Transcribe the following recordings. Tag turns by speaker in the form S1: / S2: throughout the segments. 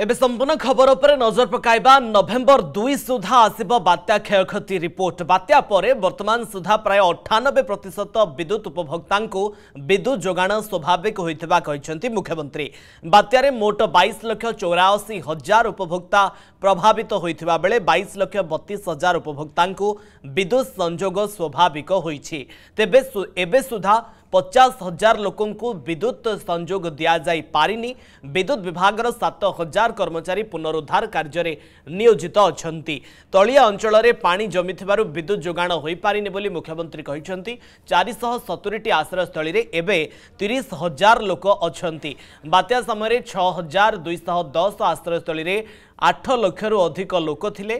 S1: ଏବେ ସମ୍ପୂର୍ଣ୍ଣ ଖବର ଉପରେ ନଜର ପକାଇବା ନଭେମ୍ବର ଦୁଇ ସୁଦ୍ଧା ଆସିବ ବାତ୍ୟା କ୍ଷୟକ୍ଷତି ରିପୋର୍ଟ ବାତ୍ୟା ପରେ ବର୍ତ୍ତମାନ ସୁଦ୍ଧା ପ୍ରାୟ ଅଠାନବେ ପ୍ରତିଶତ ବିଦ୍ୟୁତ୍ ଉପଭୋକ୍ତାଙ୍କୁ ବିଦ୍ୟୁତ୍ ଯୋଗାଣ ସ୍ୱାଭାବିକ ହୋଇଥିବା କହିଛନ୍ତି ମୁଖ୍ୟମନ୍ତ୍ରୀ ବାତ୍ୟାରେ ମୋଟ ବାଇଶ ଲକ୍ଷ ଚଉରାଅଶୀ ହଜାର ଉପଭୋକ୍ତା ପ୍ରଭାବିତ ହୋଇଥିବା ବେଳେ ବାଇଶ ଲକ୍ଷ ବତିଶ ହଜାର ଉପଭୋକ୍ତାଙ୍କୁ ବିଦ୍ୟୁତ୍ ସଂଯୋଗ ସ୍ୱାଭାବିକ ହୋଇଛି ତେବେ ଏବେ ସୁଦ୍ଧା पचास हजार लोक विद्युत संजोग दि जा जाए विद्युत विभाग सात हजार कर्मचारी पुनरुद्धार कार्य नियोजित अच्छा तलिया अंचल पा जमि विद्युत जोगाण हो पारे मुख्यमंत्री कहते शह सतुरी आश्रयस्थल तीस हजार लोक अच्छा बात्या समय छह हजार दुईश दस आश्रयस्थल आठ लक्ष रु अधिक लोक थे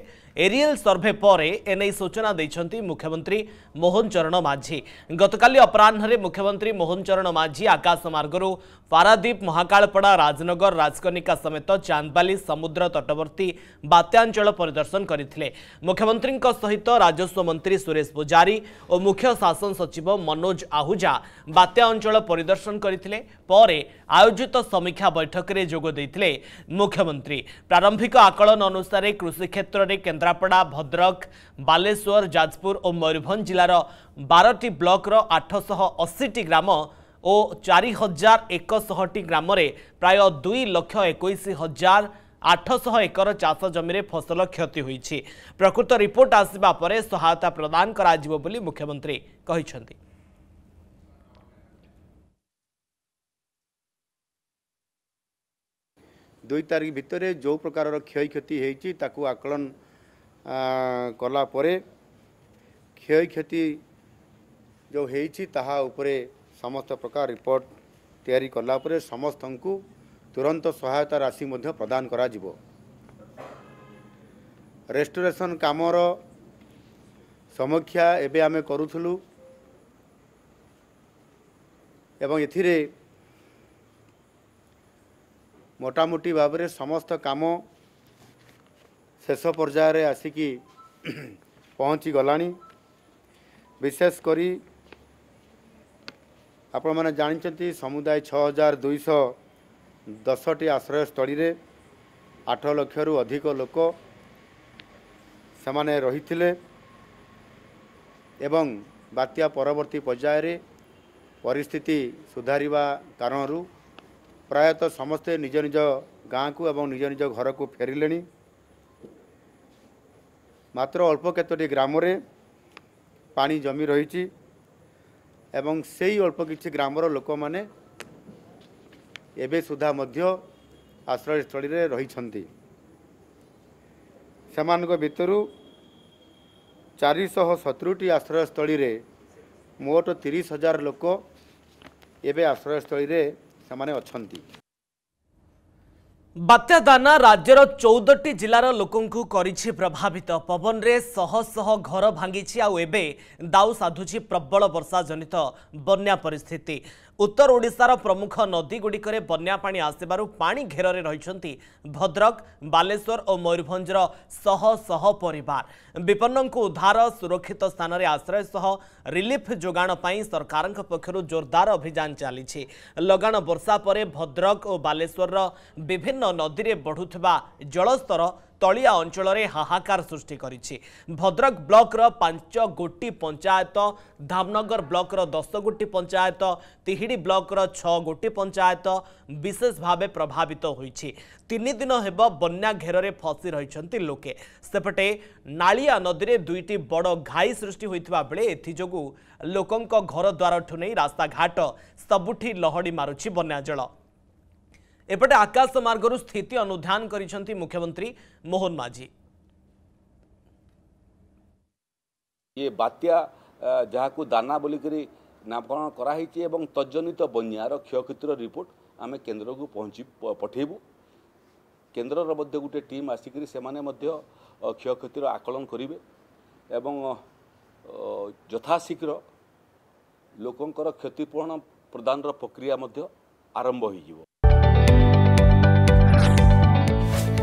S1: ଏରିଏଲ ସର୍ଭେ ପରେ ଏନେଇ ସୂଚନା ଦେଇଛନ୍ତି ମୁଖ୍ୟମନ୍ତ୍ରୀ ମୋହନ ଚରଣ ମାଝୀ ଗତକାଲି ଅପରାହ୍ନରେ ମୁଖ୍ୟମନ୍ତ୍ରୀ ମୋହନ ଚରଣ ମାଝୀ ଆକାଶମାର୍ଗରୁ ପାରାଦୀପ ମହାକାଳପଡ଼ା ରାଜନଗର ରାଜକନିକା ସମେତ ଚାନ୍ଦବାଲି ସମୁଦ୍ର ତଟବର୍ତ୍ତୀ ବାତ୍ୟାଞ୍ଚଳ ପରିଦର୍ଶନ କରିଥିଲେ ମୁଖ୍ୟମନ୍ତ୍ରୀଙ୍କ ସହିତ ରାଜସ୍ୱ ମନ୍ତ୍ରୀ ସୁରେଶ ପୂଜାରୀ ଓ ମୁଖ୍ୟ ଶାସନ ସଚିବ ମନୋଜ ଆହୁଜା ବାତ୍ୟା ଅଞ୍ଚଳ ପରିଦର୍ଶନ କରିଥିଲେ ପରେ ଆୟୋଜିତ ସମୀକ୍ଷା ବୈଠକରେ ଯୋଗ ଦେଇଥିଲେ ମୁଖ୍ୟମନ୍ତ୍ରୀ ପ୍ରାରମ୍ଭିକ ଆକଳନ ଅନୁସାରେ କୃଷିକ୍ଷେତ୍ରରେ କେନ୍ଦ୍ରାପଡ଼ା ଭଦ୍ରକ ବାଲେଶ୍ୱର ଯାଜପୁର ଓ ମୟୂରଭଞ୍ଜ ଜିଲ୍ଲାର ବାରଟି ବ୍ଲକର ଆଠଶହ ଅଶୀଟି ଗ୍ରାମ ଓ ଚାରି ହଜାର ଏକଶହଟି ଗ୍ରାମରେ ପ୍ରାୟ ଦୁଇ ଲକ୍ଷ ଏକୋଇଶ ହଜାର ଆଠଶହ ଏକର ଚାଷ ଜମିରେ ଫସଲ କ୍ଷତି ହୋଇଛି ପ୍ରକୃତ ରିପୋର୍ଟ ଆସିବା ପରେ ସହାୟତା ପ୍ରଦାନ କରାଯିବ ବୋଲି ମୁଖ୍ୟମନ୍ତ୍ରୀ କହିଛନ୍ତି
S2: ଦୁଇ ତାରିଖ ଭିତରେ ଯେଉଁ ପ୍ରକାରର କ୍ଷୟକ୍ଷତି ହୋଇଛି ତାକୁ ଆକଳନ କଲା ପରେ କ୍ଷୟକ୍ଷତି ଯେଉଁ ହୋଇଛି ତାହା ଉପରେ ସମସ୍ତ ପ୍ରକାର ରିପୋର୍ଟ ତିଆରି କଲା ପରେ ସମସ୍ତଙ୍କୁ ତୁରନ୍ତ ସହାୟତା ରାଶି ମଧ୍ୟ ପ୍ରଦାନ କରାଯିବ ରେଷ୍ଟୁରେସନ୍ କାମର ସମୀକ୍ଷା ଏବେ ଆମେ କରୁଥିଲୁ ଏବଂ ଏଥିରେ ମୋଟାମୋଟି ଭାବରେ ସମସ୍ତ କାମ ଶେଷ ପର୍ଯ୍ୟାୟରେ ଆସିକି ପହଞ୍ଚିଗଲାଣି ବିଶେଷ କରି ଆପଣମାନେ ଜାଣିଛନ୍ତି ସମୁଦାୟ ଛଅ ହଜାର ଦୁଇଶହ ଦଶଟି ଆଶ୍ରୟସ୍ଥଳୀରେ ଆଠ ଲକ୍ଷରୁ ଅଧିକ ଲୋକ ସେମାନେ ରହିଥିଲେ ଏବଂ ବାତ୍ୟା ପରବର୍ତ୍ତୀ ପର୍ଯ୍ୟାୟରେ ପରିସ୍ଥିତି ସୁଧାରିବା କାରଣରୁ ପ୍ରାୟତଃ ସମସ୍ତେ ନିଜ ନିଜ ଗାଁକୁ ଏବଂ ନିଜ ନିଜ ଘରକୁ ଫେରିଲେଣି ମାତ୍ର ଅଳ୍ପ କେତୋଟି ଗ୍ରାମରେ ପାଣି ଜମି ରହିଛି ଏବଂ ସେଇ ଅଳ୍ପ କିଛି ଗ୍ରାମର ଲୋକମାନେ ଏବେ ସୁଦ୍ଧା ମଧ୍ୟ ଆଶ୍ରୟସ୍ଥଳୀରେ ରହିଛନ୍ତି ସେମାନଙ୍କ ଭିତରୁ ଚାରିଶହ ସତୁରିଟି ଆଶ୍ରୟସ୍ଥଳୀରେ ମୋଟ ତିରିଶ ହଜାର ଲୋକ
S1: ଏବେ ଆଶ୍ରୟସ୍ଥଳୀରେ ସେମାନେ ଅଛନ୍ତି ବାତ୍ୟା ଦାନା ରାଜ୍ୟର ଚଉଦଟି ଜିଲ୍ଲାର ଲୋକଙ୍କୁ କରିଛି ପ୍ରଭାବିତ ପବନରେ ଶହ ଶହ ଘର ଭାଙ୍ଗିଛି ଆଉ ଏବେ ଦାଉ ସାଧୁଛି ପ୍ରବଳ ବର୍ଷା ଜନିତ ବନ୍ୟା ପରିସ୍ଥିତି ଉତ୍ତର ଓଡ଼ିଶାର ପ୍ରମୁଖ ନଦୀଗୁଡ଼ିକରେ ବନ୍ୟା ପାଣି ଆସିବାରୁ ପାଣି ଘେରରେ ରହିଛନ୍ତି ଭଦ୍ରକ ବାଲେଶ୍ୱର ଓ ମୟୂରଭଞ୍ଜର ଶହ ଶହ ପରିବାର ବିପନ୍ନଙ୍କୁ ଉଦ୍ଧାର ସୁରକ୍ଷିତ ସ୍ଥାନରେ ଆଶ୍ରୟ ସହ ରିଲିଫ ଯୋଗାଣ ପାଇଁ ସରକାରଙ୍କ ପକ୍ଷରୁ ଜୋରଦାର ଅଭିଯାନ ଚାଲିଛି ଲଗାଣ ବର୍ଷା ପରେ ଭଦ୍ରକ ଓ ବାଲେଶ୍ୱରର ବିଭିନ୍ନ ବିଭିନ୍ନ ନଦୀରେ ବଢ଼ୁଥିବା ଜଳସ୍ତର ତଳିଆ ଅଞ୍ଚଳରେ ହାହାକାର ସୃଷ୍ଟି କରିଛି ଭଦ୍ରକ ବ୍ଲକର ପାଞ୍ଚ ଗୋଟି ପଞ୍ଚାୟତ ଧାମନଗର ବ୍ଲକର ଦଶ ଗୋଟି ପଞ୍ଚାୟତ ତିହିଡ଼ି ବ୍ଲକର ଛଅ ଗୋଟି ପଞ୍ଚାୟତ ବିଶେଷ ଭାବେ ପ୍ରଭାବିତ ହୋଇଛି ତିନି ଦିନ ହେବ ବନ୍ୟା ଘେରରେ ଫସି ରହିଛନ୍ତି ଲୋକେ ସେପଟେ ନାଳିଆ ନଦୀରେ ଦୁଇଟି ବଡ଼ ଘାଇ ସୃଷ୍ଟି ହୋଇଥିବା ବେଳେ ଏଥିଯୋଗୁଁ ଲୋକଙ୍କ ଘରଦ୍ୱାରଠୁ ନେଇ ରାସ୍ତାଘାଟ ସବୁଠି ଲହଡ଼ି ମାରୁଛି ବନ୍ୟା ଜଳ ଏପଟେ ଆକାଶ ମାର୍ଗରୁ ସ୍ଥିତି ଅନୁଧ୍ୟାନ କରିଛନ୍ତି ମୁଖ୍ୟମନ୍ତ୍ରୀ ମୋହନ ମାଝୀ
S2: ଇଏ ବାତ୍ୟା ଯାହାକୁ ଦାନା ବୋଲିକରି ନାମକରଣ କରାହେଇଛି ଏବଂ ତଜନିତ ବନ୍ୟାର କ୍ଷୟକ୍ଷତିର ରିପୋର୍ଟ ଆମେ କେନ୍ଦ୍ରକୁ ପହଞ୍ଚି ପଠେଇବୁ କେନ୍ଦ୍ରର ମଧ୍ୟ ଗୋଟେ ଟିମ୍ ଆସିକରି ସେମାନେ ମଧ୍ୟ କ୍ଷୟକ୍ଷତିର ଆକଳନ କରିବେ ଏବଂ ଯଥାଶୀଘ୍ର ଲୋକଙ୍କର କ୍ଷତିପୂରଣ ପ୍ରଦାନର ପ୍ରକ୍ରିୟା ମଧ୍ୟ ଆରମ୍ଭ ହୋଇଯିବ